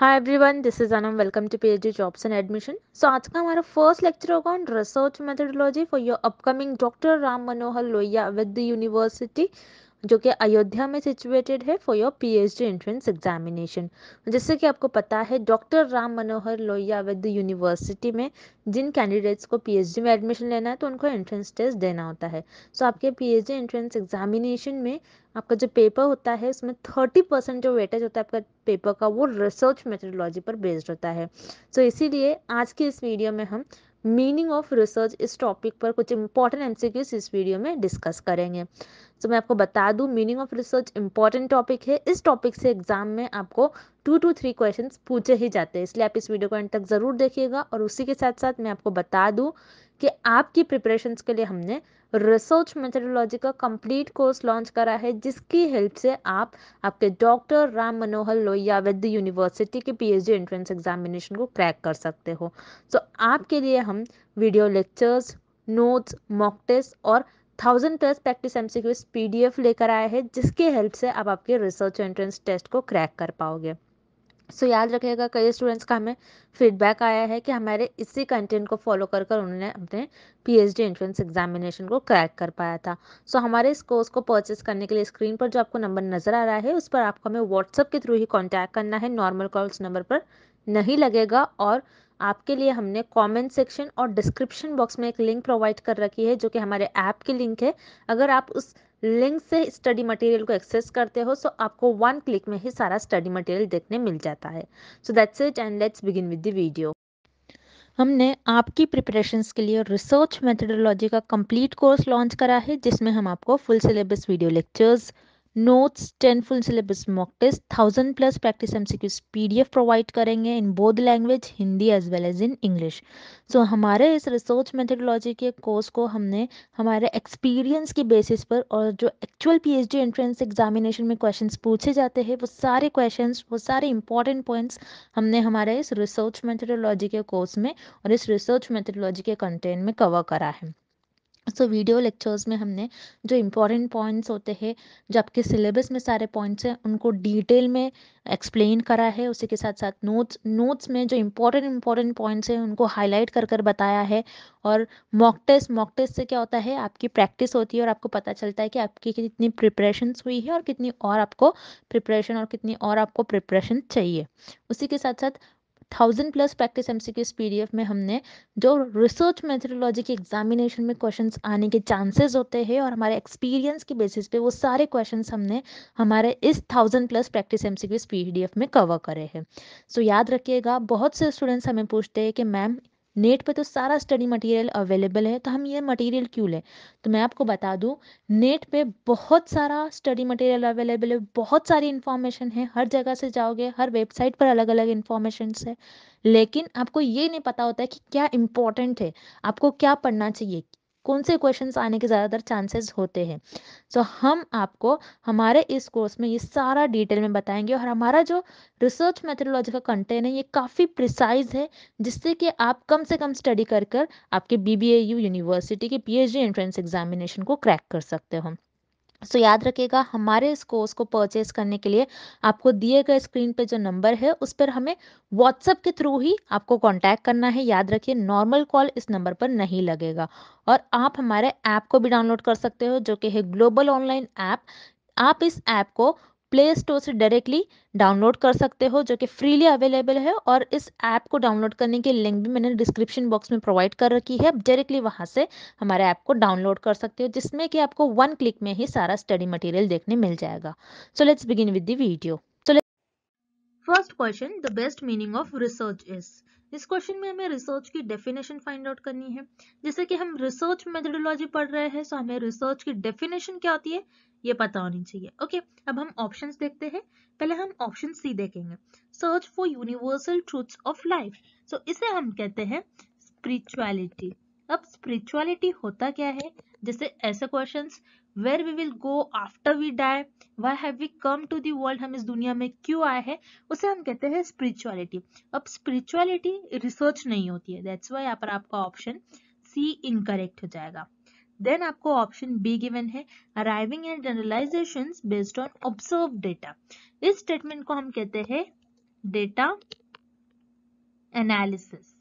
Hi everyone this is Anam welcome to PhD jobs and admission so आज का हमारा first lecture होगा on research methodology for your upcoming doctor Ram Manohar Lohia with the university जो कि अयोध्या में situated है for your PhD entrance examination जैसे कि आपको पता है doctor Ram Manohar Lohia with university में जिन कैंडिडेट्स को पीएचडी में एडमिशन लेना है तो उनको एंट्रेंस टेस्ट देना होता है सो so, आपके पीएचडी एंट्रेंस एग्जामिनेशन में आपका जो पेपर होता है उसमें थर्टी परसेंट जो वेटेज होता है आपका पेपर का वो रिसर्च मेथडोलॉजी पर बेस्ड होता है सो so, इसीलिए आज के इस वीडियो में हम मीनिंग ऑफ रिसर्च इस टॉपिक पर कुछ इंपॉर्टेंट एमसीक्यूज इस वीडियो में डिस्कस करेंगे तो मैं आपको बता दूं meaning of research important topic है इस टॉपिक से एग्जाम में आपको टू टू थ्री क्वेश्चन पूछे ही जाते हैं इसलिए आप इस वीडियो को अंत तक जरूर देखिएगा और उसी के साथ साथ मैं आपको बता दूं कि आपकी प्रिपरेशन के लिए हमने रिसर्च मेथडोलॉजी का कंप्लीट कोर्स लॉन्च करा है जिसकी हेल्प से आप आपके doctor Ram Manohar Lohia with university के पीएचडी एंट्रेंस एग्जामिनेशन को क्रैक कर सकते हो सो so, आपके लिए हम video lectures notes mock test और thousand plus practice M C PDF लेकर आए हैं जिसके हेल्प से आप आपके रिसर्च एंट्रेंस टेस्ट को क्रैक कर पाओगे सो याद रखिएगा कई स्टूडेंट्स का हमें फीडबैक आया है कि हमारे इसी कंटेंट को फॉलो कर कर उन्होंने अपने पीएचडी एंट्रेंस एग्जामिनेशन को क्रैक कर पाया था सो so, हमारे इस कोर्स को परचेस करने के लिए स्क्रीन पर जो आपको नंबर नज़र आ रहा है उस पर आपको हमें व्हाट्सअप के थ्रू ही कॉन्टैक्ट करना है नॉर्मल कॉल्स नंबर पर नहीं लगेगा और आपके लिए हमने कमेंट सेक्शन और डिस्क्रिप्शन बॉक्स में एक लिंक प्रोवाइड कर रखी है जो कि हमारे ऐप की लिंक है अगर आप उस लिंक से स्टडी मटेरियल को एक्सेस करते हो सो तो आपको वन क्लिक में ही सारा स्टडी मटेरियल देखने मिल जाता है so that's it and let's begin with the video हमने आपकी प्रिपरेशंस के लिए रिसर्च मेथडोलॉजी का कंप्लीट कोर्स लॉन्च करा है जिसमें हम आपको full syllabus video lectures notes ten full syllabus mock test thousand plus practice M C P D F provide करेंगे in both language Hindi as well as in English so हमारे इस research methodology के course को हमने हमारे experience की basis पर और जो actual P H D entrance examination में क्वेश्चन पूछे जाते हैं वो सारे क्वेश्चन वो सारे इंपॉर्टेंट पॉइंट्स हमने हमारे इस रिसर्च मेथडोलॉजी के कोर्स में और इस रिसर्च मेथडोलॉजी के कंटेंट में कवर करा है सो तो वीडियो लेक्चर्स में हमने जो इम्पोर्टेंट पॉइंट्स होते हैं जो आपके सिलेबस में सारे पॉइंट्स हैं उनको डिटेल में एक्सप्लेन करा है उसी के साथ साथ नोट्स नोट्स में जो इम्पोर्टेंट इम्पोर्टेंट पॉइंट्स हैं उनको हाईलाइट कर कर बताया है और मॉक टेस्ट मॉक टेस्ट से क्या होता है आपकी प्रैक्टिस होती है और आपको पता चलता है कि आपकी कितनी प्रिपरेशन हुई है और कितनी और आपको प्रिपरेशन और कितनी और आपको प्रिपरेशन चाहिए उसी के साथ साथ thousand plus practice M C P में हमने जो रिसर्च मेथडोलॉजी के एग्जामिनेशन में क्वेश्चन आने के चांसेस होते हैं और हमारे एक्सपीरियंस के बेसिस पे वो सारे क्वेश्चन हमने हमारे इस thousand plus practice M C P में कवर करे हैं सो so, याद रखिएगा बहुत से स्टूडेंट्स हमें पूछते हैं कि मैम नेट पे तो सारा स्टडी मटेरियल अवेलेबल है तो हम ये मटेरियल क्यों लें तो मैं आपको बता दूं नेट पे बहुत सारा स्टडी मटेरियल अवेलेबल है बहुत सारी इन्फॉर्मेशन है हर जगह से जाओगे हर वेबसाइट पर अलग अलग इन्फॉर्मेशन है लेकिन आपको ये नहीं पता होता है कि क्या इम्पोर्टेंट है आपको क्या पढ़ना चाहिए कौन से क्वेश्चन आने के ज़्यादातर चांसेस होते हैं सो so, हम आपको हमारे इस कोर्स में ये सारा डिटेल में बताएंगे और हमारा जो रिसर्च मेथडोलॉजी का कंटेंट है ये काफ़ी प्रिसाइज है जिससे कि आप कम से कम स्टडी कर कर आपके बी यूनिवर्सिटी के पी एच एंट्रेंस एग्जामिनेशन को क्रैक कर सकते हो सो so, याद रखिएगा हमारे इस कोर्स को परचेज करने के लिए आपको दिए गए स्क्रीन पे जो नंबर है उस पर हमें व्हाट्सएप के थ्रू ही आपको कांटेक्ट करना है याद रखिए नॉर्मल कॉल इस नंबर पर नहीं लगेगा और आप हमारे ऐप को भी डाउनलोड कर सकते हो जो कि है ग्लोबल ऑनलाइन ऐप आप इस ऐप को प्ले स्टोर से डायरेक्टली डाउनलोड कर सकते हो जो कि फ्रीली अवेलेबल है और इस ऐप को डाउनलोड करने की लिंक भी मैंने डिस्क्रिप्शन बॉक्स में प्रोवाइड कर रखी है डायरेक्टली वहाँ से हमारे ऐप को डाउनलोड कर सकते हो जिसमें कि आपको वन क्लिक में ही सारा स्टडी मटेरियल देखने मिल जाएगा so let's begin with the video first question the best meaning of research is इस क्वेश्चन में हमें रिसर्च की डेफिनेशन फाइंड आउट करनी है जैसे कि हम रिसर्च मेथडोलॉजी पढ़ रहे हैं सो तो हमें रिसर्च की डेफिनेशन क्या होती है ये पता होनी चाहिए ओके okay, अब हम ऑप्शन देखते हैं पहले हम ऑप्शन सी देखेंगे search for universal truth of life so इसे हम कहते हैं स्पिरिचुअलिटी अब स्पिरिचुअलिटी होता क्या है जैसे ऐसे questions where we will go after we die why have we come to the world हम इस दुनिया में क्यों आए हैं उसे हम कहते हैं स्पिरिचुअलिटी अब स्पिरिचुअलिटी रिसर्च नहीं होती है दैट्स वाई यहाँ पर आपका ऑप्शन सी इनकरेक्ट हो जाएगा देन आपको ऑप्शन बी गिवन है arriving and generalisation based on observe data इस स्टेटमेंट को हम कहते हैं डेटा एनालिसिस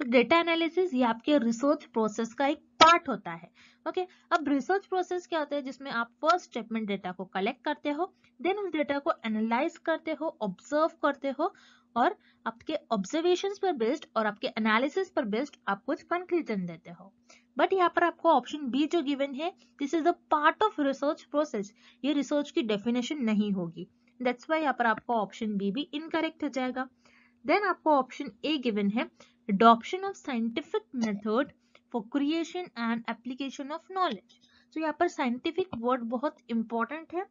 तो डेटा एनालिसिस ये आपके रिसर्च प्रोसेस का एक पार्ट होता है ओके अब रिसर्च प्रोसेस क्या होता है जिसमें आप फर्स्ट स्टेप में डेटा को कलेक्ट करते हो देन उस डेटा को एनालाइज करते हो ऑब्जर्व करते हो और आपके ऑब्जर्वेशन पर बेस्ड और आपके एनालिसिस पर बेस्ड आप कुछ कंक्लूजन देते हो बट यहाँ पर आपको ऑप्शन बी जो गिवन है this is a part of research process ये रिसर्च की डेफिनेशन नहीं होगी दैट्स वाई यहाँ पर आपको ऑप्शन बी भी इनकरेक्ट हो जाएगा देन आपको ऑप्शन ए गिवन है adoption of scientific method for creation and application of knowledge तो so, यहाँ पर scientific word बहुत important है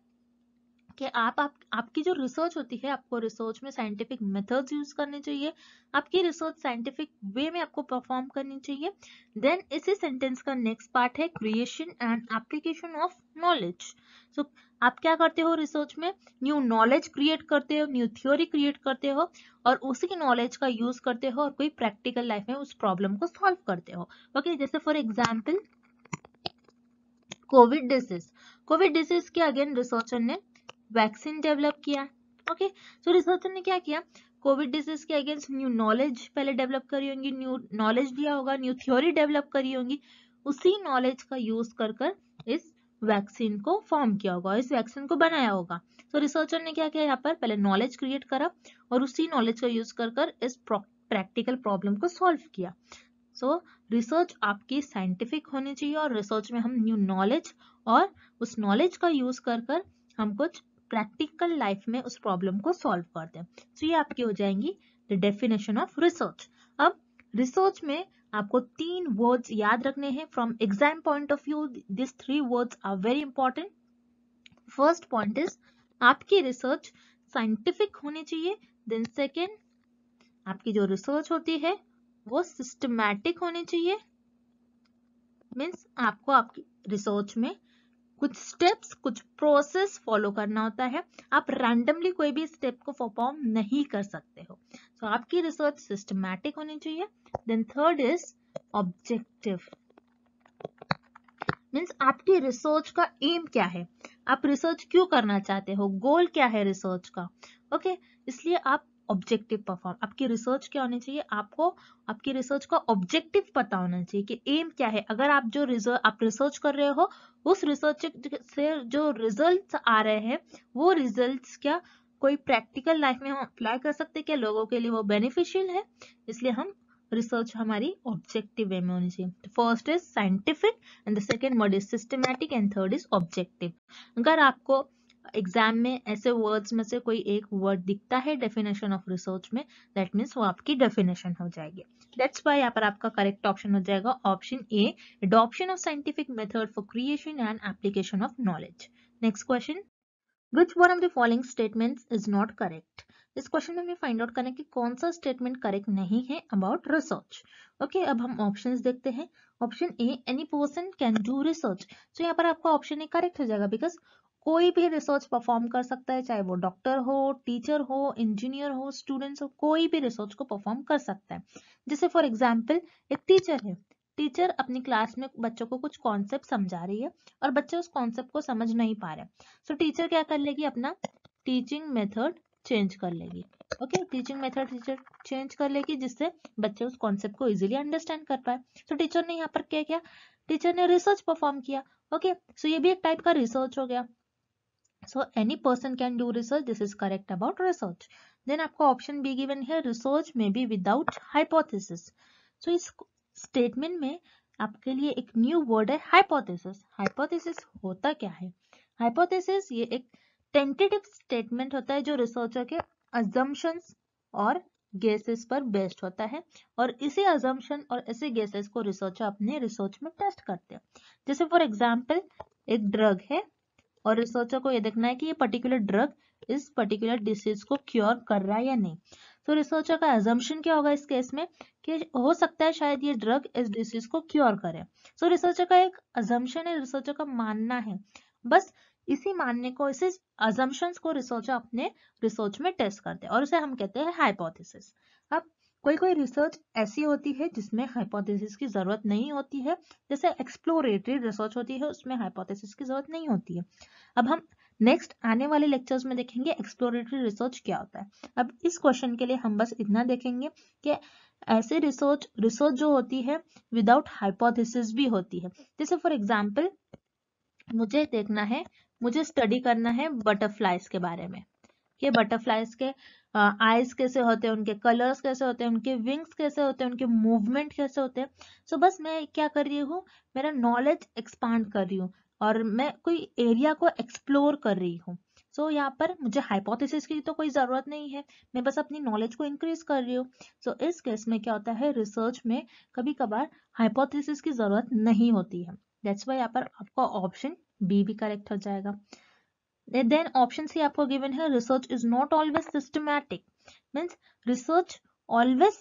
कि आप, आप आपकी जो रिसर्च होती है आपको रिसर्च में साइंटिफिक मेथड्स यूज करने चाहिए आपकी रिसर्च साइंटिफिक वे में आपको परफॉर्म करनी चाहिए देन इसी सेंटेंस का नेक्स्ट पार्ट है creation and application of knowledge so आप क्या करते हो रिसर्च में न्यू नॉलेज क्रिएट करते हो न्यू थ्योरी क्रिएट करते हो और उसी नॉलेज का यूज करते हो और कोई प्रैक्टिकल लाइफ में उस प्रॉब्लम को सॉल्व करते हो ओके okay, जैसे for example COVID disease COVID disease के अगेन रिसर्चर ने वैक्सीन डेवलप किया ओके सो रिसर्चर ने क्या किया कोविड डिजीज के अगेंस्ट न्यू नॉलेज पहले डेवलप करी होंगी न्यू नॉलेज दिया होगा न्यू थ्योरी डेवलप करी होंगी उसी नॉलेज का यूज कर कर इस वैक्सीन को फॉर्म किया होगा इस वैक्सीन को बनाया होगा तो so, रिसर्चर ने क्या किया यहाँ पर पहले नॉलेज क्रिएट करा और उसी नॉलेज का यूज कर कर इस प्रैक्टिकल प्रॉब्लम को सॉल्व किया सो so, रिसर्च आपकी साइंटिफिक होनी चाहिए और रिसर्च में हम न्यू नॉलेज और उस नॉलेज का यूज कर कर हम कुछ प्रैक्टिकल लाइफ में उस प्रॉब्लम को सॉल्व कर दें तो ये आपकी हो जाएंगी द डेफिनेशन ऑफ रिसर्च अब रिसर्च में आपको तीन वर्ड्स याद रखने हैं from exam point of view this three words are very important first point is आपकी रिसर्च साइंटिफिक होनी चाहिए देन सेकेंड आपकी जो रिसर्च होती है वो सिस्टमैटिक होनी चाहिए मीन्स आपको आपकी रिसर्च में कुछ स्टेप्स कुछ प्रोसेस फॉलो करना होता है आप रैंडमली कोई भी स्टेप को परफॉर्म नहीं कर सकते हो सो so, आपकी रिसर्च सिस्टमैटिक होनी चाहिए then third is objective means आपकी रिसर्च का एम क्या है आप रिसर्च क्यों करना चाहते हो गोल क्या है रिसर्च का ओके okay, इसलिए आप ऑब्जेक्टिव परफॉर्म आपकी रिसर्च क्या होनी चाहिए आपको आपकी रिसर्च का ऑब्जेक्टिव पता होना चाहिए कि एम क्या है अगर आप जो रिजर्च आप रिसर्च कर रहे हो उस रिसर्च से जो रिजल्ट्स आ रहे हैं वो रिजल्ट्स क्या कोई प्रैक्टिकल लाइफ में हम अप्लाई कर सकते क्या लोगों के लिए वो बेनिफिशियल है इसलिए हम रिसर्च हमारी ऑब्जेक्टिव वे में होनी चाहिए first is scientific and the second word is systematic and third is objective अगर आपको एग्जाम में ऐसे वर्ड्स में से कोई एक वर्ड दिखता है डेफिनेशन ऑफ रिसर्च में दैट मीन्स वो आपकी डेफिनेशन हो जाएगी दैट्स वाई यहाँ पर आपका करेक्ट ऑप्शन हो जाएगा option A adoption of scientific method for creation and application of knowledge next question which one of the following statement is not correct इस क्वेश्चन में हमें फाइंड आउट करना है कि कौन सा स्टेटमेंट करेक्ट नहीं है अबाउट रिसर्च ओके अब हम ऑप्शंस देखते हैं option A any person can do research so यहाँ पर आपका ऑप्शन ए करेक्ट हो जाएगा बिकॉज कोई भी रिसर्च परफॉर्म कर सकता है चाहे वो डॉक्टर हो टीचर हो इंजीनियर हो स्टूडेंट्स हो कोई भी रिसर्च को परफॉर्म कर सकता है जैसे फॉर एग्जाम्पल एक टीचर है टीचर अपनी क्लास में बच्चों को कुछ कॉन्सेप्ट समझा रही है और बच्चे उस कॉन्सेप्ट को समझ नहीं पा रहे सो टीचर क्या कर लेगी अपना टीचिंग मेथड चेंज कर लेगी okay teaching method teacher change कर लेगी जिससे बच्चे उस कॉन्सेप्ट को इजीली अंडरस्टैंड कर पाए तो टीचर ने यहाँ पर क्या किया टीचर ने रिसर्च परफॉर्म किया ओके okay, सो so ये भी एक टाइप का रिसर्च हो गया so any person can do research this is correct about research then आपको ऑप्शन बी गिवन है रिसर्च में बी विदाउट हाइपोथेसिस सो इस स्टेटमेंट में आपके लिए एक न्यू वर्ड है हाइपोथेसिस हाइपोथेसिस होता क्या है हाइपोथेसिस ये एक टेंटेटिव स्टेटमेंट होता है जो रिसर्चर के अजम्पन और गेसेस पर बेस्ड होता है और इसी अजम्पन और ऐसे गेसेस को रिसर्चर अपने रिसर्च में टेस्ट करते हैं जैसे फॉर एग्जांपल एक ड्रग है और रिसर्चर को ये देखना है कि ये पर्टिकुलर ड्रग इस पर्टिकुलर डिसीज को क्योर कर रहा है या नहीं तो रिसर्चर का एजम्पन क्या होगा इस केस में कि हो सकता है शायद ये ड्रग इस डिसीज को क्योर करे सो so, रिसर्चर का एक एजम्पन है रिसर्चर का मानना है बस इसी मानने को इसी अजम्पन को रिसर्चर अपने रिसर्च में टेस्ट करते हैं और उसे हम कहते हैं हाइपोथेसिस अब कोई कोई रिसर्च ऐसी होती है जिसमें हाइपोथेसिस की ज़रूरत नहीं होती है जैसे एक्सप्लोरेटरी रिसर्च होती है उसमें हाइपोथेसिस की ज़रूरत नहीं होती है अब हम नेक्स्ट आने वाले लेक्चर्स में देखेंगे एक्सप्लोरेटरी रिसर्च क्या होता है अब इस क्वेश्चन के लिए हम बस इतना देखेंगे कि ऐसे रिसर्च रिसर्च जो होती है विदाउट हाइपोथेसिस भी होती है जैसे फॉर एग्जाम्पल मुझे देखना है मुझे स्टडी करना है बटरफ्लाइज के बारे में ये बटरफ्लाइज के आइज कैसे होते हैं उनके कलर्स कैसे होते हैं उनके विंग्स कैसे होते हैं उनके मूवमेंट कैसे होते हैं सो so, बस मैं क्या कर रही हूँ मेरा नॉलेज एक्सपांड कर रही हूँ और मैं कोई एरिया को एक्सप्लोर कर रही हूँ सो so, यहाँ पर मुझे हाइपोथेसिस की तो कोई ज़रूरत नहीं है मैं बस अपनी नॉलेज को इंक्रीज कर रही हूँ सो so, इस केस में क्या होता है रिसर्च में कभी कभार हाइपोथेसिस की ज़रूरत नहीं होती है दैट्स वाई यहाँ पर आपका ऑप्शन बी भी करेक्ट हो जाएगा देन ऑप्शन सी आपको गिवन है research is not always systematic means research always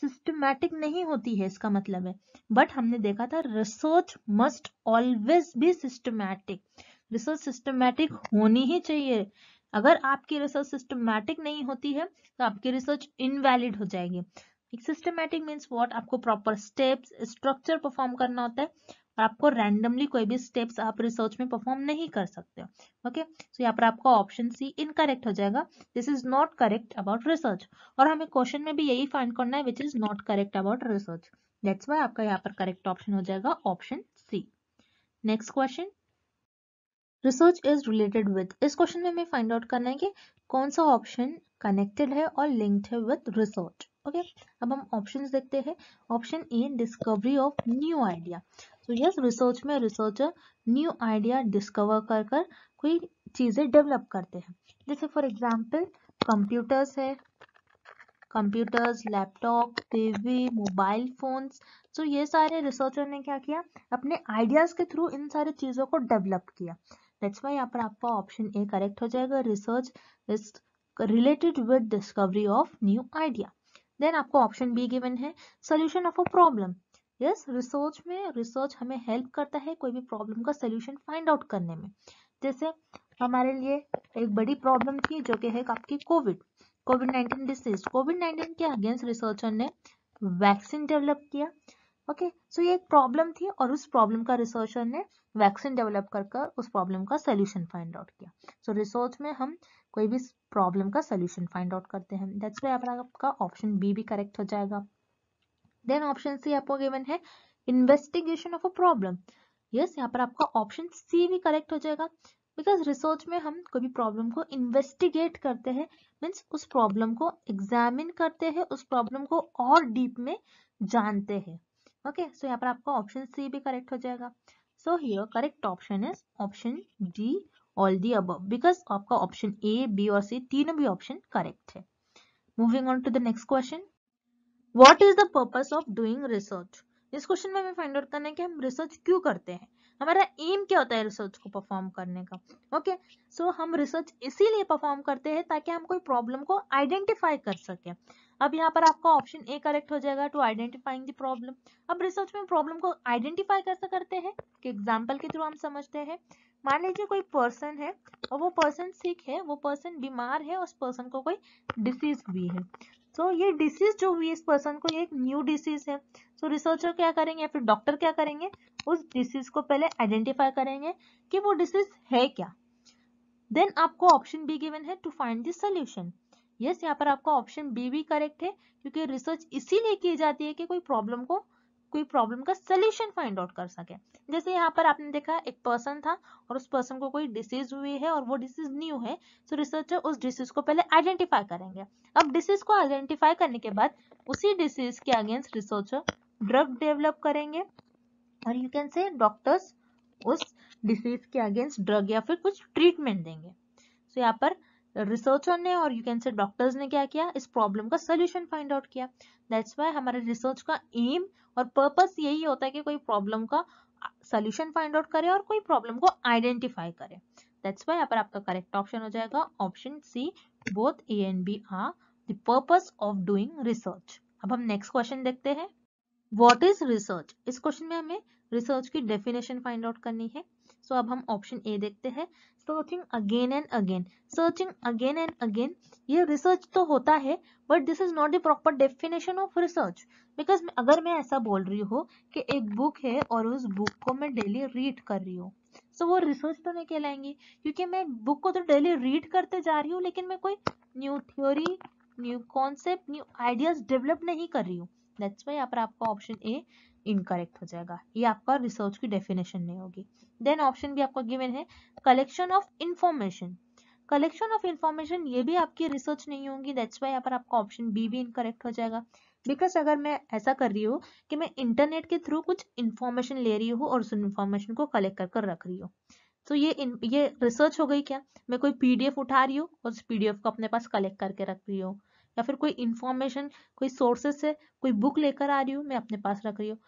systematic नहीं होती है इसका मतलब है बट हमने देखा था रिसर्च मस्ट ऑलवेज भी सिस्टमैटिक रिसर्च सिस्टमैटिक होनी ही चाहिए अगर आपकी रिसर्च सिस्टमैटिक नहीं होती है तो आपकी रिसर्च इनवैलिड हो जाएगी सिस्टमैटिक मीन्स वॉट आपको प्रॉपर स्टेप्स स्ट्रक्चर परफॉर्म करना होता है आपको रैंडमली कोई भी स्टेप्स आप रिसर्च में परफॉर्म नहीं कर सकते ओके सो यहाँ पर आपका ऑप्शन सी इनकरेक्ट हो जाएगा this is not correct about research और हमें क्वेश्चन में भी यही फाइंड करना है which is not correct about research that's why आपका यहाँ पर करेक्ट ऑप्शन हो जाएगा option C next question research is related with इस क्वेश्चन में हमें फाइंड आउट करना है कि कौन सा ऑप्शन कनेक्टेड है और लिंक्ड है विद रिसर्च ओके अब हम ऑप्शंस देखते हैं option A discovery of new idea yes तो रिसर्च में रिसर्चर न्यू आइडिया डिस्कवर कर कर कोई चीज़ें डेवलप करते हैं जैसे फॉर एग्जांपल कंप्यूटर्स है computers laptop TV mobile phones तो ये सारे रिसर्चर ने क्या किया अपने आइडियाज़ के थ्रू इन सारी चीज़ों को डेवलप किया दैट्स वाई यहाँ पर आपका ऑप्शन ए करेक्ट हो जाएगा research is related with discovery of new idea then आपको ऑप्शन बी गिवन है solution of a problem yes research में रिसर्च हमें हेल्प करता है कोई भी प्रॉब्लम का सोल्यूशन फाइंड आउट करने में जैसे हमारे लिए एक बड़ी प्रॉब्लम थी जो कि है आपकी covid covid nineteen disease covid nineteen के अगेंस्ट रिसर्चर ने वैक्सीन डेवलप किया ओके okay, सो so ये एक प्रॉब्लम थी और उस प्रॉब्लम का रिसर्चर ने वैक्सीन डेवलप कर उस प्रॉब्लम का सोल्यूशन फाइंड आउट किया सो so, रिसर्च में हम कोई भी प्रॉब्लम का सोल्यूशन फाइंड आउट करते हैं दैट्स वे आपका ऑप्शन बी भी करेक्ट हो जाएगा देन ऑप्शन सी आपको गिवन है investigation of a problem yes यहाँ पर आपका ऑप्शन सी भी करेक्ट हो जाएगा बिकॉज रिसर्च में हम कोई भी प्रॉब्लम को इन्वेस्टिगेट करते हैं मीन्स उस प्रॉब्लम को एग्जामिन करते हैं उस प्रॉब्लम को और डीप में जानते हैं ओके सो यहाँ पर आपका ऑप्शन सी भी करेक्ट हो जाएगा so here correct option is option D all the above because आपका ऑप्शन ए बी और सी तीनों भी ऑप्शन करेक्ट है moving on to the next question what is the purpose of doing research इस question में हमें find out करना है कि हम रिसर्च क्यों करते हैं हमारा एम क्या होता है रिसर्च को परफॉर्म करने का ओके सो so हम रिसर्च इसीलिए परफॉर्म करते हैं ताकि हम कोई प्रॉब्लम को आइडेंटिफाई कर सकें अब यहाँ पर आपका ऑप्शन ए करेक्ट हो जाएगा टू आइडेंटिफाइंग द प्रॉब्लम अब रिसर्च में प्रॉब्लम को आइडेंटिफाई कैसे करते हैं कि एग्जाम्पल के थ्रू हम समझते हैं मान लीजिए कोई पर्सन है और वो पर्सन सिक है वो पर्सन बीमार है उस पर्सन को कोई डिसीज भी है सो तो ये डिसीज जो हुई इस पर्सन को ये एक न्यू डिसीज है सो so, रिसर्चर क्या करेंगे या फिर डॉक्टर क्या करेंगे उस डिसीज को पहले आइडेंटिफाई करेंगे कि वो डिसीज है क्या देन आपको ऑप्शन बी गिवन है to find this solution yes यहाँ पर आपका ऑप्शन बी भी करेक्ट है क्योंकि रिसर्च इसीलिए की जाती है कि कोई प्रॉब्लम को कोई प्रॉब्लम का सोल्यूशन फाइंड आउट कर सके जैसे यहाँ पर आपने देखा एक पर्सन था और उस पर्सन को कोई डिसीज हुई है और वो डिसीज न्यू है तो रिसर्चर उस डिसीज को पहले आइडेंटिफाई करेंगे अब डिसीज को आइडेंटिफाई करने के बाद उसी डिसीज के अगेंस्ट रिसर्चर ड्रग डेवलप करेंगे और यू कैन से डॉक्टर्स उस डिसीज के अगेंस्ट ड्रग या फिर कुछ ट्रीटमेंट देंगे तो so, यहाँ पर रिसर्चर ने और यू कैन से डॉक्टर्स ने क्या किया इस प्रॉब्लम का सोल्यूशन फाइंड आउट किया दैट्स वाई हमारे रिसर्च का एम और पर्पस यही होता है कि कोई प्रॉब्लम का सोल्यूशन फाइंड आउट करे और कोई प्रॉब्लम को आइडेंटिफाई करे दैट्स वाई यहाँ पर आपका करेक्ट ऑप्शन हो जाएगा option C both A and B are the purpose of doing research अब हम नेक्स्ट क्वेश्चन देखते हैं वॉट इज रिसर्च इस क्वेश्चन में हमें रिसर्च की डेफिनेशन फाइंड आउट करनी है सो अब हम ऑप्शन ए देखते हैं searching again and again searching again and again ये रिसर्च तो होता है but this is not the proper definition of research because अगर मैं ऐसा बोल रही हूँ कि एक बुक है और उस बुक को मैं डेली रीड कर रही हूँ सो so, वो रिसर्च तो नहीं कहलाएंगी क्योंकि मैं बुक को तो डेली रीड करते जा रही हूँ लेकिन मैं कोई new theory new concept new ideas develop नहीं कर रही हूँ दैट्स वाई यहाँ पर आपका ऑप्शन ए इनकरेक्ट हो जाएगा ये आपका रिसर्च की डेफिनेशन नहीं होगी देन ऑप्शन भी आपका गिवन है collection of information collection of information ये भी आपकी रिसर्च नहीं होगी दैट्स वाई यहाँ पर आपका ऑप्शन बी भी इनकरेक्ट हो जाएगा बिकॉज अगर मैं ऐसा कर रही हूँ कि मैं इंटरनेट के थ्रू कुछ इन्फॉर्मेशन ले रही हूँ और उस इन्फॉर्मेशन को कलेक्ट कर कर रख रही हूँ तो ये इन, ये रिसर्च हो गई क्या मैं कोई पीडीएफ उठा रही हूँ और उस पीडीएफ को अपने पास कलेक्ट करके रख रही हूँ या फिर कोई इन्फॉर्मेशन कोई सोर्सेस से कोई बुक लेकर आ रही हूँ मैं अपने पास रख रही हूँ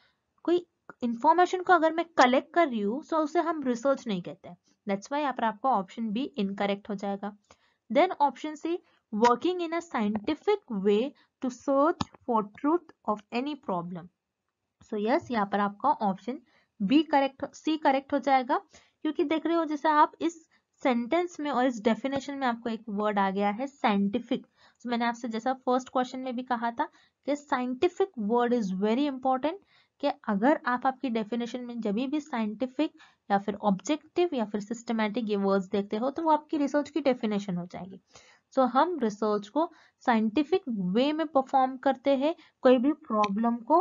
कोई इन्फॉर्मेशन को अगर मैं कलेक्ट कर रही हूँ तो उसे हम रिसर्च नहीं कहते हैं दैट्स वाई यहाँ पर आपका ऑप्शन बी इनकरेक्ट हो जाएगा then option C working in a scientific way to search for truth of any problem so yes यहाँ पर आपका option B correct C correct हो जाएगा क्योंकि देख रहे हो जैसे आप इस सेंटेंस में और इस डेफिनेशन में आपको एक वर्ड आ गया है साइंटिफिक तो मैंने आपसे जैसा फर्स्ट क्वेश्चन में भी कहा था कि scientific word is very important कि अगर आप आपकी डेफिनेशन में जब भी साइंटिफिक या फिर ऑब्जेक्टिव या फिर सिस्टमैटिक ये वर्ड्स देखते हो तो वो आपकी रिसर्च की डेफिनेशन हो जाएगी सो so, हम रिसर्च को साइंटिफिक वे में परफॉर्म करते हैं कोई भी प्रॉब्लम को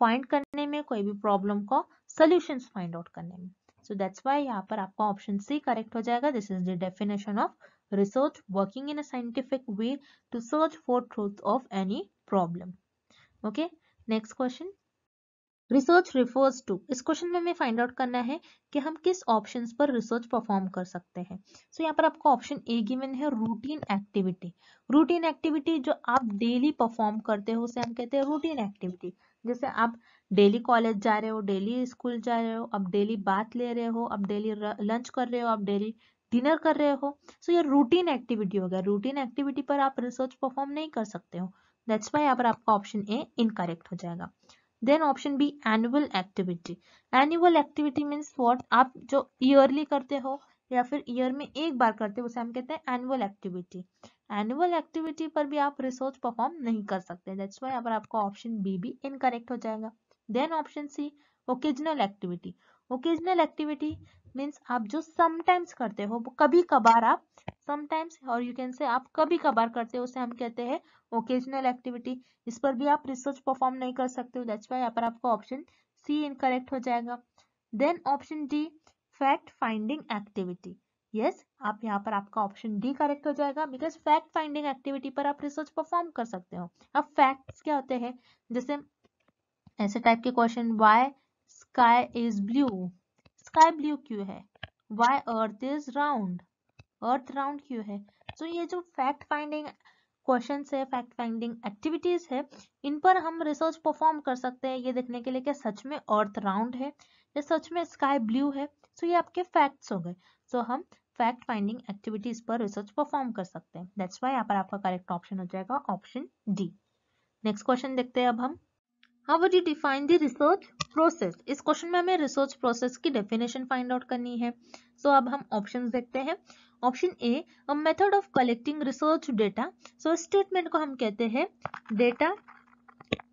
फाइंड करने में कोई भी प्रॉब्लम को सोल्यूशन फाइंड आउट करने में सो दैट्स वाई यहाँ पर आपका ऑप्शन सी करेक्ट हो जाएगा this is the definition of research working in a scientific way to search for truth of any problem okay next question research refers to इस question में हमें find out करना है कि हम किस ऑप्शन पर रिसर्च परफॉर्म कर सकते हैं सो so, यहाँ पर आपको ऑप्शन ए गिवन है रूटीन एक्टिविटी रूटीन एक्टिविटी जो आप डेली परफॉर्म करते हो उसे हम कहते हैं रूटीन एक्टिविटी जैसे आप डेली कॉलेज जा रहे हो डेली स्कूल जा रहे हो आप डेली बात ले रहे हो आप डेली लंच कर रहे हो आप डेली डिनर कर रहे हो सो so, ये रूटीन एक्टिविटी हो गया रूटीन एक्टिविटी पर आप रिसर्च परफॉर्म नहीं कर सकते हो दैट्स वाई यहाँ पर आपका ऑप्शन ए इनकरेक्ट हो जाएगा then option B annual activity annual activity means what आप जो ईयरली करते हो या फिर ईयर में एक बार करते हो उसे हम कहते हैं एनुअल एक्टिविटी एनुअल एक्टिविटी पर भी आप रिसर्च परफॉर्म नहीं कर सकते दैट्स वाई यहाँ पर आपका ऑप्शन बी भी इनकरेक्ट हो जाएगा then option C occasional activity occasional activity means आप जो समटाइम्स करते हो वो कभी कभार आप समटाइम्स और यू कैन से आप कभी कभार करते हो उसे हम कहते हैं ओकेजनल एक्टिविटी इस पर भी आप रिसर्च परफॉर्म नहीं कर सकते हो दैट्स वाई यहाँ पर आपका ऑप्शन सी इनकरेक्ट हो जाएगा then option D fact finding activity yes आप यहाँ पर आपका ऑप्शन डी करेक्ट हो जाएगा बिकॉज फैक्ट फाइंडिंग एक्टिविटी पर आप रिसर्च परफॉर्म कर सकते हो अब फैक्ट्स क्या होते हैं जैसे ऐसे टाइप के question why sky is blue sky blue क्यों है why earth is round earth round क्यों है तो so, ये जो फैक्ट फाइंडिंग क्वेश्चन है फैक्ट फाइंडिंग एक्टिविटीज है इन पर हम रिसर्च परफॉर्म कर सकते हैं ये देखने के लिए कि सच में अर्थ राउंड है या सच में स्काई ब्लू है सो so, ये आपके फैक्ट्स हो गए सो so, हम फैक्ट फाइंडिंग एक्टिविटीज पर रिसर्च परफॉर्म कर सकते हैं दैट्स वाई यहाँ पर आपका करेक्ट ऑप्शन हो जाएगा ऑप्शन डी नेक्स्ट क्वेश्चन देखते हैं अब हम how would you define the research process इस क्वेश्चन में हमें रिसर्च प्रोसेस की डेफिनेशन फाइंड आउट करनी है सो so, अब हम ऑप्शन देखते हैं option A a method of collecting research data so statement को हम कहते हैं data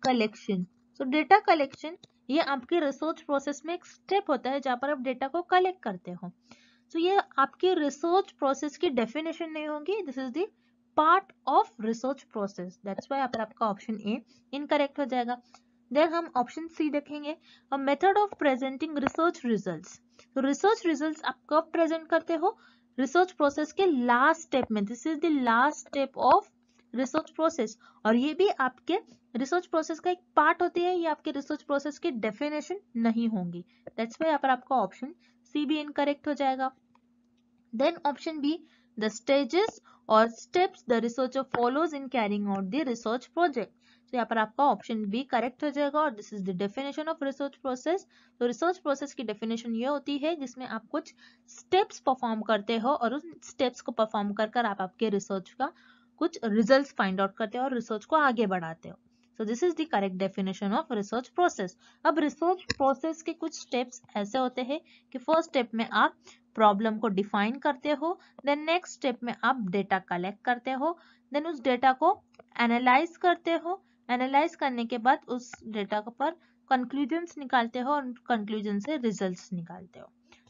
collection so data collection ये आपके रिसर्च प्रोसेस में एक स्टेप होता है जहाँ पर आप डेटा को कलेक्ट करते हो सो so, ये आपके रिसर्च प्रोसेस की डेफिनेशन नहीं होगी this is the part of research process that's why आपका ऑप्शन ए इनकरेक्ट हो जाएगा देन हम ऑप्शन सी देखेंगे method of presenting research results तो रिसर्च रिजल्ट्स आप कब प्रेजेंट करते हो रिसर्च प्रोसेस के लास्ट स्टेप में this is the last step of research process और ये भी आपके रिसर्च प्रोसेस का एक पार्ट होती है ये आपके रिसर्च प्रोसेस की डेफिनेशन नहीं होंगी दैट्स वाई यहाँ पर आपका ऑप्शन सी भी इनकरेक्ट हो जाएगा then option B the stages और steps the researcher follows in carrying out the research project तो यहाँ पर आपका ऑप्शन बी करेक्ट हो जाएगा और this is the definition of research process तो रिसर्च प्रोसेस की डेफिनेशन ये होती है जिसमें आप कुछ स्टेप्स परफॉर्म करते हो और उन स्टेप्स को परफॉर्म कर कर आप आपके रिसर्च का कुछ रिजल्ट फाइंड आउट करते हो और रिसर्च को आगे बढ़ाते हो so this is the correct definition of research process अब रिसर्च प्रोसेस के कुछ स्टेप्स ऐसे होते हैं कि फर्स्ट स्टेप में आप प्रॉब्लम को डिफाइन करते हो देन नेक्स्ट स्टेप में आप डेटा कलेक्ट करते हो देन उस डेटा को एनालाइज करते हो एनालाइज करने के बाद उस डेटा पर कंक्लूजन्स निकालते हो और कंक्लूजन से रिजल्ट्स निकालते हो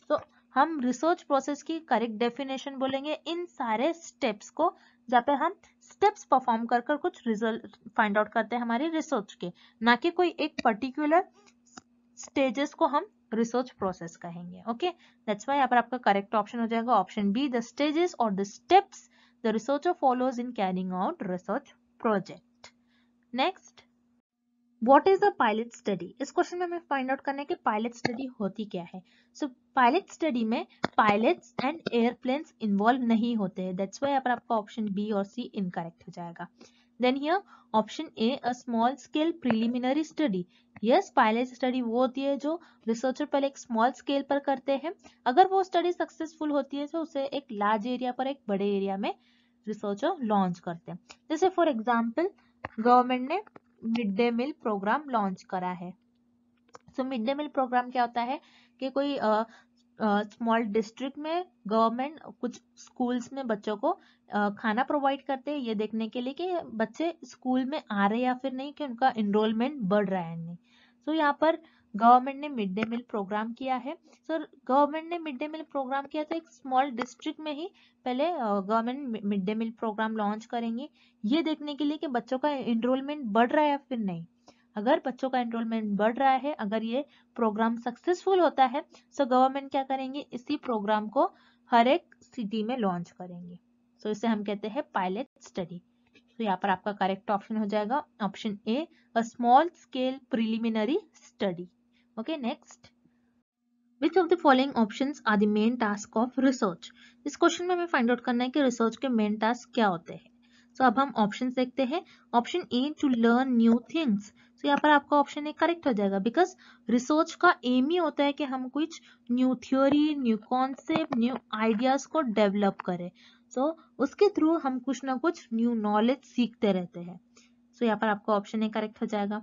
तो हम रिसर्च प्रोसेस की करेक्ट डेफिनेशन बोलेंगे इन सारे स्टेप्स को जहाँ पे हम स्टेप्स परफॉर्म कर कर कुछ रिजल्ट फाइंड आउट करते हैं हमारे रिसर्च के ना कि कोई एक पर्टिकुलर स्टेजेस को हम रिसर्च प्रोसेस कहेंगे ओके दैट्स वाई यहाँ पर आपका करेक्ट ऑप्शन हो जाएगा ऑप्शन बी द स्टेजेस और the steps the researcher follows in carrying out research project next what is a pilot study इस क्वेश्चन में हमें फाइंड आउट करना है कि पायलट स्टडी होती क्या है सो पायलट स्टडी में पायलट एंड एयरप्लेन इन्वॉल्व नहीं होते हैं दैट्स वाई पर आपका ऑप्शन बी और सी इनकरेक्ट हो जाएगा then here option A a small scale preliminary study yes pilot study वो होती है जो रिसर्चर पहले एक स्मॉल स्केल पर करते हैं अगर वो स्टडी सक्सेसफुल होती है तो उसे एक लार्ज एरिया पर एक बड़े एरिया में रिसर्चर लॉन्च करते हैं जैसे फॉर एग्जाम्पल गवर्नमेंट ने mid day meal program launch करा है so mid day meal program क्या होता है कि कोई स्मॉल uh, डिस्ट्रिक्ट uh, में गवर्नमेंट कुछ स्कूल्स में बच्चों को uh, खाना प्रोवाइड करते हैं ये देखने के लिए कि बच्चे स्कूल में आ रहे या फिर नहीं कि उनका इनरोलमेंट बढ़ रहा है नहीं सो so, यहाँ पर uh, गवर्नमेंट ने मिड डे मील प्रोग्राम किया है सर गवर्नमेंट ने मिड डे मील प्रोग्राम किया तो एक स्मॉल डिस्ट्रिक्ट में ही पहले government mid day meal program launch करेंगे ये देखने के लिए कि बच्चों का इनरोलमेंट बढ़ रहा है या फिर नहीं अगर बच्चों का एनरोलमेंट बढ़ रहा है अगर ये प्रोग्राम सक्सेसफुल होता है सो गवर्नमेंट क्या करेंगे इसी प्रोग्राम को हर एक सिटी में लॉन्च करेंगे सो so, इसे हम कहते हैं पायलट स्टडी तो यहाँ पर आपका करेक्ट ऑप्शन हो जाएगा option A a small scale preliminary study okay next which of the following options are the main task of research इस क्वेश्चन में हमें फाइंड आउट करना है कि रिसर्च के मेन टास्क क्या होते हैं सो so, अब हम ऑप्शन देखते हैं option A to learn new things तो यहाँ पर आपका ऑप्शन ए करेक्ट हो जाएगा बिकॉज रिसर्च का एम ही होता है कि हम कुछ new theory new concept new ideas को डेवलप करें सो so, उसके थ्रू हम कुछ ना कुछ न्यू नॉलेज सीखते रहते हैं सो so, यहाँ पर आपका ऑप्शन ए करेक्ट हो जाएगा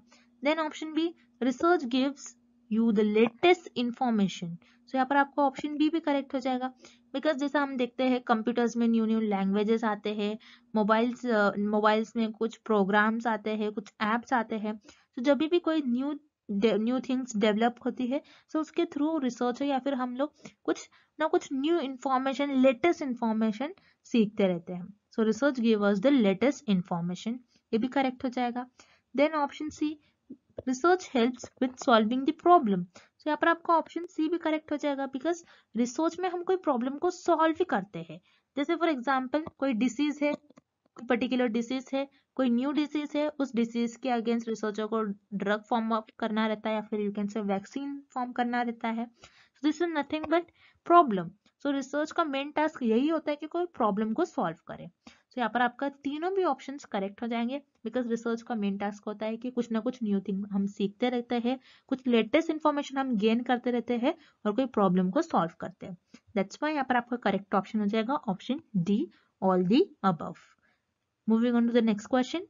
then option B research gives you the latest information so यहाँ पर आपका ऑप्शन बी भी करेक्ट हो जाएगा बिकॉज जैसा हम देखते हैं कंप्यूटर्स में न्यू न्यू लैंग्वेजेस आते हैं मोबाइल्स मोबाइल्स uh, में कुछ प्रोग्राम्स आते हैं कुछ एप्स आते हैं तो so, जब भी कोई न्यू न्यू थिंग्स डेवलप होती है सो so उसके थ्रू रिसर्च या फिर हम लोग कुछ ना कुछ न्यू इन्फॉर्मेशन लेटेस्ट इन्फॉर्मेशन सीखते रहते हैं so research give us the latest information ये भी करेक्ट हो जाएगा then option C research help with solving the problem तो यहाँ पर आपका ऑप्शन सी भी करेक्ट हो जाएगा बिकॉज रिसर्च में हम कोई प्रॉब्लम को सॉल्व करते हैं जैसे फॉर एग्जाम्पल कोई डिसीज है कोई पर्टिकुलर डिसीज है कोई न्यू डिसीज है उस डिसीज के अगेंस्ट रिसर्चर को ड्रग फॉर्म अप करना रहता है या फिर you can say vaccine form करना रहता है so this is nothing but problem so research का मेन टास्क यही होता है कि कोई प्रॉब्लम को सॉल्व करे सो यहाँ पर आपका तीनों भी ऑप्शन करेक्ट हो जाएंगे बिकॉज रिसर्च का मेन टास्क होता है कि कुछ ना कुछ न्यू थिंग हम सीखते रहते हैं कुछ लेटेस्ट इन्फॉर्मेशन हम गेन करते रहते हैं और कोई प्रॉब्लम को सॉल्व करते हैं दैट्स वाई यहाँ पर आपका करेक्ट ऑप्शन हो जाएगा option D all the above moving on to the next question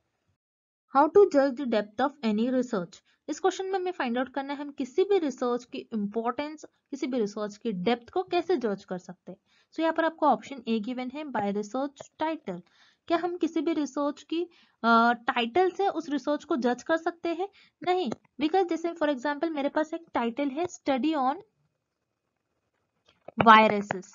how to जज the depth of any research इस क्वेश्चन में हमें फाइंड आउट करना है हम किसी भी रिसर्च की इंपॉर्टेंस किसी भी रिसर्च की डेप्थ को कैसे जज कर सकते हैं सो यहाँ पर आपको ऑप्शन ए गिवन है बाय रिसर्च टाइटल क्या हम किसी भी रिसर्च की टाइटल uh, से उस रिसर्च को जज कर सकते हैं नहीं बिकॉज जैसे फॉर एग्जाम्पल मेरे पास एक टाइटल है स्टडी ऑन वायरसेस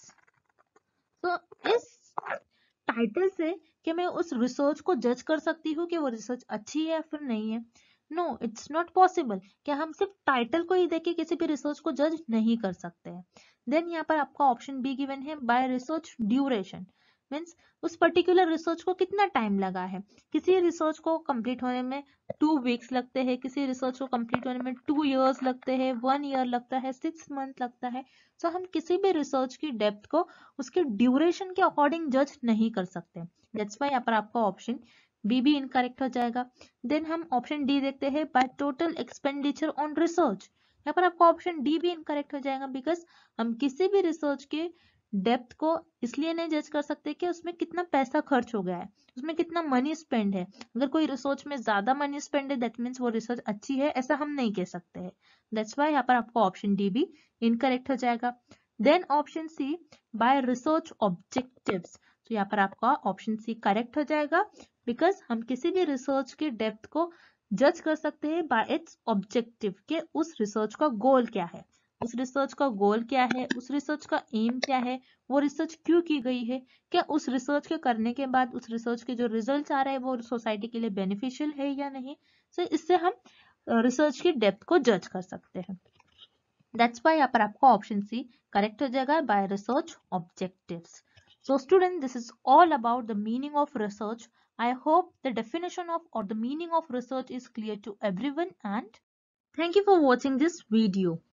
तो इस टाइटल से कि मैं उस रिसर्च को जज कर सकती हूँ कि वो रिसर्च अच्छी है या फिर नहीं है नो इट्स नॉट पॉसिबल क्या हम सिर्फ टाइटल को ही देख के किसी भी रिसर्च को जज नहीं कर सकते हैं देन यहाँ पर आपका ऑप्शन बी गिवन है बाय रिसर्च ड्यूरेशन मीन्स उस पर्टिकुलर रिसर्च को कितना टाइम लगा है किसी रिसर्च को कंप्लीट होने में टू वीक्स लगते हैं किसी रिसर्च को कंप्लीट होने में टू ईयर्स लगते हैं वन ईयर लगता है सिक्स मंथ लगता है सो so हम किसी भी रिसर्च की डेप्थ को उसके ड्यूरेशन के अकॉर्डिंग जज नहीं कर सकते दैट्स वाई यहाँ पर आपका ऑप्शन बी भी इनकरेक्ट हो जाएगा देन हम ऑप्शन डी देखते हैं by total expenditure on research यहाँ पर आपको ऑप्शन डी भी इनकरेक्ट हो जाएगा बिकॉज हम किसी भी रिसर्च के डेप्थ को इसलिए नहीं जज कर सकते कि उसमें कितना पैसा खर्च हो गया है उसमें कितना मनी स्पेंड है अगर कोई रिसर्च में ज्यादा मनी स्पेंड है दैट मीन्स वो रिसर्च अच्छी है ऐसा हम नहीं कह सकते हैं दैट्स वाई यहाँ पर आपको ऑप्शन डी भी इनकरेक्ट हो जाएगा then option C by research objectives तो यहाँ पर आपका ऑप्शन सी करेक्ट हो जाएगा बिकॉज हम किसी भी रिसर्च की डेप्थ को जज कर सकते हैं बाय इट्स ऑब्जेक्टिव के उस रिसर्च का गोल क्या है उस रिसर्च का गोल क्या है उस रिसर्च का एम क्या है वो रिसर्च क्यों की गई है क्या उस रिसर्च के करने के बाद उस रिसर्च के जो रिजल्ट आ रहे हैं वो सोसाइटी के लिए बेनिफिशियल है या नहीं सो so, इससे हम रिसर्च की डेप्थ को जज कर सकते हैं दैट्स वाई यहाँ पर आपका ऑप्शन सी करेक्ट हो जाएगा by research objectives So student, this is all about the meaning of research. I hope the definition of or the meaning of research is clear to everyone and thank you for watching this video.